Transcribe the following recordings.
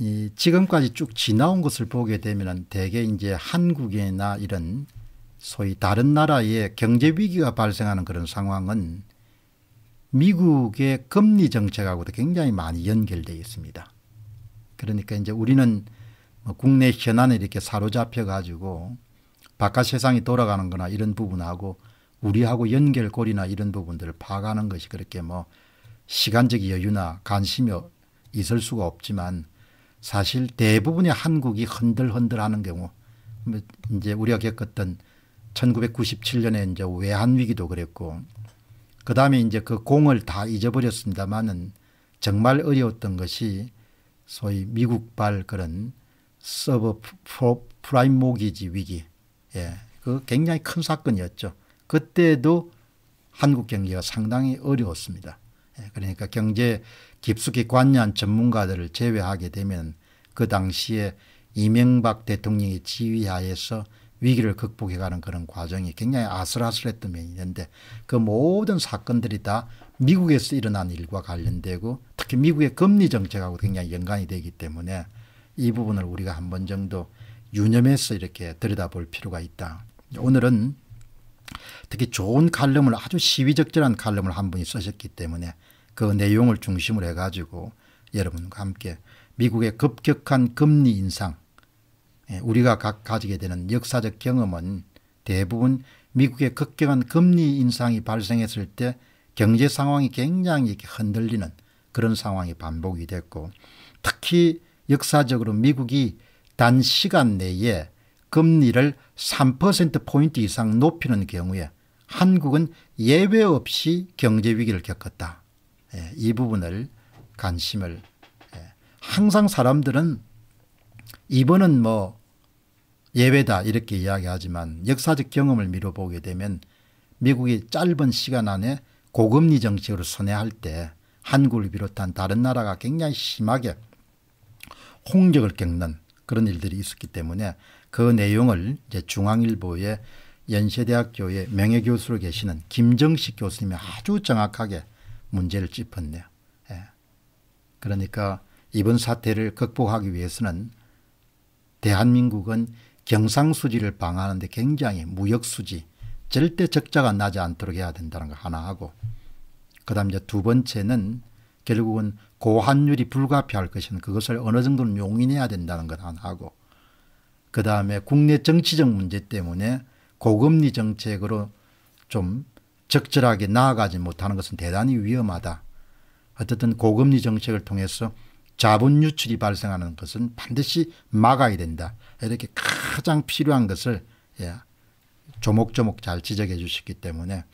이 지금까지 쭉 지나온 것을 보게 되면 대개 이제 한국이나 이런 소위 다른 나라의 경제 위기가 발생하는 그런 상황은 미국의 금리 정책하고도 굉장히 많이 연결되어 있습니다. 그러니까 이제 우리는 뭐 국내 현안에 이렇게 사로잡혀 가지고 바깥 세상이 돌아가는 거나 이런 부분하고 우리하고 연결고리나 이런 부분들을 파악하는 것이 그렇게 뭐 시간적 여유나 관심이 있을 수가 없지만 사실 대부분의 한국이 흔들흔들하는 경우 뭐 이제 우리가 겪었던 1997년에 이제 외환 위기도 그랬고 그 다음에 이제 그 공을 다 잊어버렸습니다만은 정말 어려웠던 것이 소위 미국발 그런 서버 프라임 모기지 위기 예, 그 굉장히 큰 사건이었죠. 그때도 한국 경제가 상당히 어려웠습니다. 예, 그러니까 경제 깊숙이 관여한 전문가들을 제외하게 되면 그 당시에 이명박 대통령의 지휘하에서 위기를 극복해가는 그런 과정이 굉장히 아슬아슬했던 면이 있는데 그 모든 사건들이 다 미국에서 일어난 일과 관련되고 특히 미국의 금리 정책하고 굉장히 연관이 되기 때문에 이 부분을 우리가 한 번 정도 유념해서 이렇게 들여다볼 필요가 있다. 오늘은 특히 좋은 칼럼을 아주 시위적절한 칼럼을 한 분이 쓰셨기 때문에 그 내용을 중심으로 해가지고 여러분과 함께 미국의 급격한 금리 인상 예, 우리가 각 가지게 되는 역사적 경험은 대부분 미국의 급격한 금리 인상이 발생했을 때 경제 상황이 굉장히 흔들리는 그런 상황이 반복이 됐고 특히 역사적으로 미국이 단시간 내에 금리를 3%포인트 이상 높이는 경우에 한국은 예외 없이 경제 위기를 겪었다. 예, 이 부분을 관심을 예. 항상 사람들은 이번은 뭐 예외다 이렇게 이야기하지만 역사적 경험을 미뤄보게 되면 미국이 짧은 시간 안에 고금리 정책으로 선회할 때 한국을 비롯한 다른 나라가 굉장히 심하게 홍적을 겪는 그런 일들이 있었기 때문에 그 내용을 이제 중앙일보의 연세대학교의 명예교수로 계시는 김정식 교수님이 아주 정확하게 문제를 짚었네요. 예. 그러니까 이번 사태를 극복하기 위해서는 대한민국은 경상수지를 방하는데 굉장히 무역수지 절대 적자가 나지 않도록 해야 된다는 거 하나 하고 그 다음 이제 두 번째는 결국은 고환율이 불가피할 것인 그것을 어느 정도는 용인해야 된다는 것 하나 하고 그 다음에 국내 정치적 문제 때문에 고금리 정책으로 좀 적절하게 나아가지 못하는 것은 대단히 위험하다. 어쨌든 고금리 정책을 통해서 자본 유출이 발생하는 것은 반드시 막아야 된다. 이렇게 가장 필요한 것을 예, 조목조목 잘 지적해 주셨기 때문에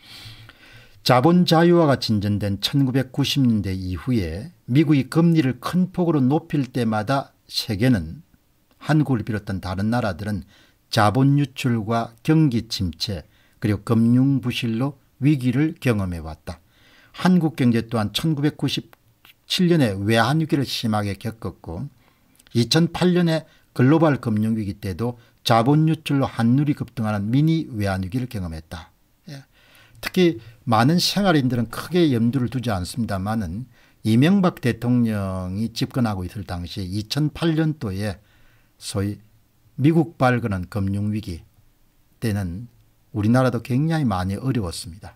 자본 자유화가 진전된 1990년대 이후에 미국이 금리를 큰 폭으로 높일 때마다 세계는 한국을 비롯한 다른 나라들은 자본 유출과 경기 침체 그리고 금융 부실로 위기를 경험해 왔다. 한국 경제 또한 1997년에 외환위기를 심하게 겪었고 2008년에 글로벌 금융위기 때도 자본 유출로 한율이 급등하는 미니 외환위기를 경험했다. 예. 특히 많은 생활인들은 크게 염두를 두지 않습니다만은 이명박 대통령이 집권하고 있을 당시 2008년도에 소위 미국발 그런 금융위기 때는 우리나라도 굉장히 많이 어려웠습니다.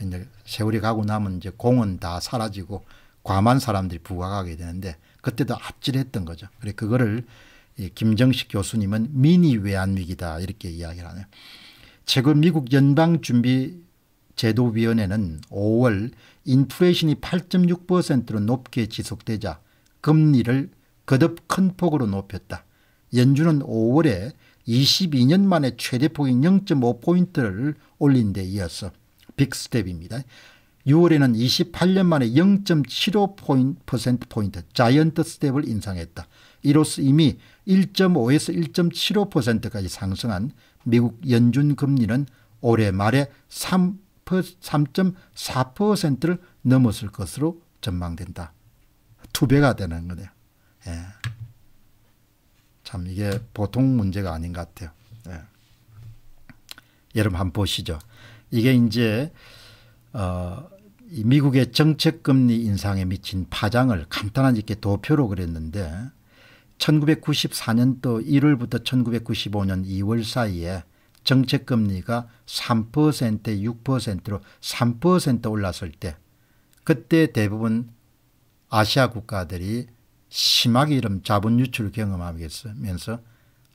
이제 예. 세월이 가고 나면 이제 공은 다 사라지고 과만 사람들이 부각하게 되는데 그때도 압질했던 거죠. 그래 그거를 김정식 교수님은 미니 외환위기다 이렇게 이야기를 하네요. 최근 미국 연방준비제도위원회는 5월 인플레이션이 8.6%로 높게 지속되자 금리를 거듭 큰 폭으로 높였다. 연준은 5월에 22년 만에 최대폭인 0.5포인트를 올린 데 이어서 빅스텝입니다. 6월에는 28년 만에 0.75%포인트 자이언트 스텝을 인상했다. 이로써 이미 1.5에서 1.75%까지 상승한 미국 연준 금리는 올해 말에 3.4%를 넘었을 것으로 전망된다. 두 배가 되는 거네요. 예. 참 이게 보통 문제가 아닌 것 같아요. 예. 여러분 한번 보시죠. 이게 이제 어, 미국의 정책금리 인상에 미친 파장을 간단하 이렇게 도표로 그랬는데 1994년도 1월부터 1995년 2월 사이에 정책금리가 3 6%로 3% 올랐을 때 그때 대부분 아시아 국가들이 심하게 이런 자본 유출 을 경험하면서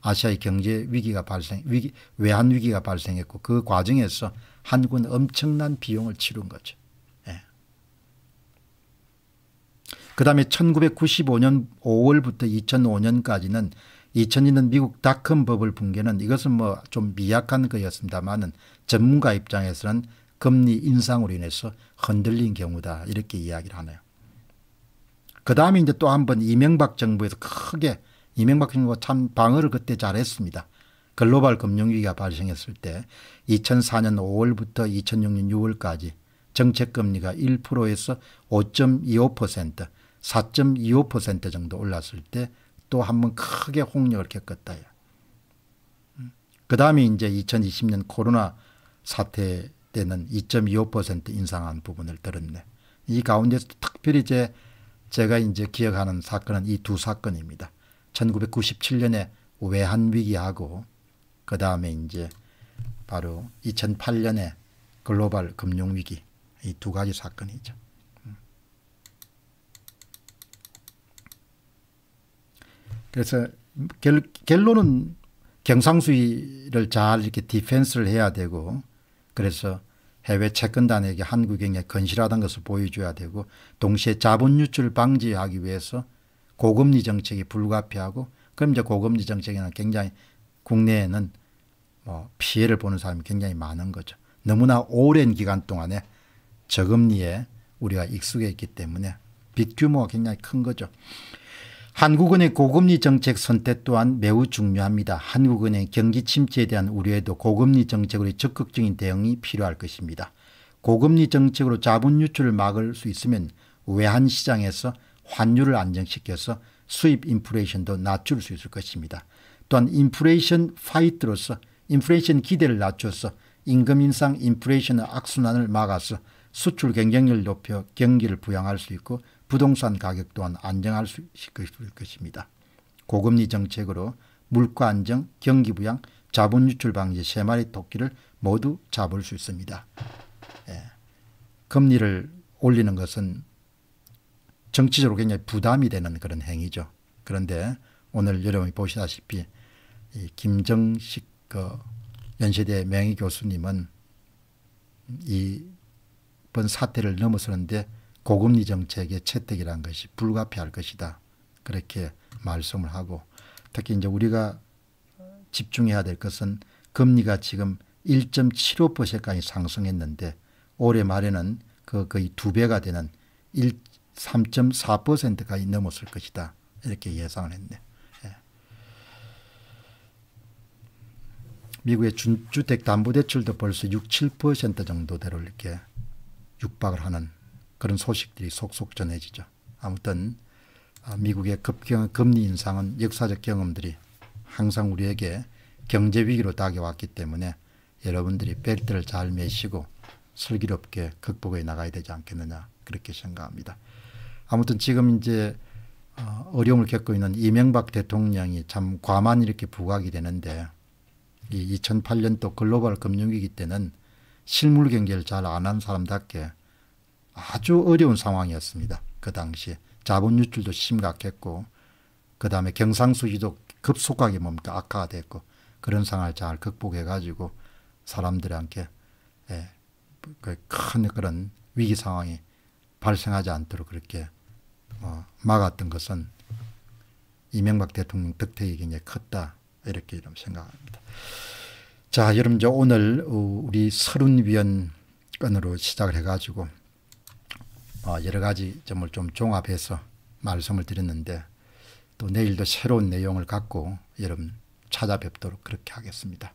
아시아의 경제 위기가 발생, 위기, 외환 위기가 발생했고 그 과정에서 한국은 엄청난 비용을 치른 거죠. 예. 그 다음에 1995년 5월부터 2005년까지는 2002년 미국 닷컴 버블 붕괴는 이것은 뭐 좀 미약한 거였습니다만은 전문가 입장에서는 금리 인상으로 인해서 흔들린 경우다 이렇게 이야기를 하네요. 그 다음에 이제 또 한 번 이명박 정부에서 크게 이명박 정부가 참 방어를 그때 잘했습니다. 글로벌 금융위기가 발생했을 때 2004년 5월부터 2006년 6월까지 정책금리가 1%에서 5.25% 4.25% 정도 올랐을 때 또 한 번 크게 홍역을 겪었다. 음. 그 다음에 이제 2020년 코로나 사태 때는 2.25% 인상한 부분을 들었네. 이 가운데서 특별히 이제 제가 이제 기억하는 사건은 이 두 사건입니다. 1997년에 외환위기하고 그 다음에 이제 바로 2008년에 글로벌 금융위기 이 두 가지 사건이죠. 그래서 결, 결론은 경상수위를 잘 이렇게 디펜스를 해야 되고 그래서 해외 채권단에게 한국행에 건실하다는 것을 보여줘야 되고 동시에 자본 유출 방지하기 위해서 고금리 정책이 불가피하고 그럼 이제 고금리 정책에는 굉장히 국내에는 뭐 피해를 보는 사람이 굉장히 많은 거죠. 너무나 오랜 기간 동안에 저금리에 우리가 익숙해 있기 때문에 빚 규모가 굉장히 큰 거죠. 한국은행 고금리 정책 선택 또한 매우 중요합니다. 한국은행 경기 침체에 대한 우려에도 고금리 정책으로 적극적인 대응이 필요할 것입니다. 고금리 정책으로 자본 유출을 막을 수 있으면 외환 시장에서 환율을 안정시켜서 수입 인플레이션도 낮출 수 있을 것입니다. 또한 인플레이션 파이트로서 인플레이션 기대를 낮춰서 임금 인상 인플레이션의 악순환을 막아서 수출 경쟁률 높여 경기를 부양할 수 있고 부동산 가격 또한 안정할 수 있을 것입니다. 고금리 정책으로 물가 안정, 경기 부양, 자본 유출 방지 세 마리 토끼를 모두 잡을 수 있습니다. 예. 금리를 올리는 것은 정치적으로 굉장히 부담이 되는 그런 행위죠. 그런데 오늘 여러분이 보시다시피 김정식 그 연세대 명예 교수님은 이번 사태를 넘어서는데 고금리 정책의 채택이라는 것이 불가피할 것이다. 그렇게 말씀을 하고 특히 이제 우리가 집중해야 될 것은 금리가 지금 1.75%까지 상승했는데 올해 말에는 그 거의 두 배가 되는 3.4%까지 넘었을 것이다. 이렇게 예상을 했네. 예. 미국의 주택담보대출도 벌써 6, 7% 정도대로 이렇게 육박을 하는 그런 소식들이 속속 전해지죠. 아무튼 아, 미국의 급격 금리 인상은 역사적 경험들이 항상 우리에게 경제 위기로 다가왔기 때문에 여러분들이 벨트를 잘 매시고 슬기롭게 극복해 나가야 되지 않겠느냐 그렇게 생각합니다. 아무튼 지금 이제 어, 어려움을 겪고 있는 이명박 대통령이 참 과만 이렇게 부각이 되는데 이 2008년도 글로벌 금융위기 때는 실물 경제를 잘 안 한 사람답게 아주 어려운 상황이었습니다. 그 당시에 자본 유출도 심각했고 그 다음에 경상수지도 급속하게 뭡니까 악화됐고 그런 상황을 잘 극복해 가지고 사람들한테 예, 그 큰 그런 위기 상황이 발생하지 않도록 그렇게 어, 막았던 것은 이명박 대통령 득택이 굉장히 컸다 이렇게 생각합니다. 자 여러분 이제 오늘 우리 서른위원 건으로 시작을 해가지고 어, 여러 가지 점을 좀 종합해서 말씀을 드렸는데 또 내일도 새로운 내용을 갖고 여러분 찾아뵙도록 그렇게 하겠습니다.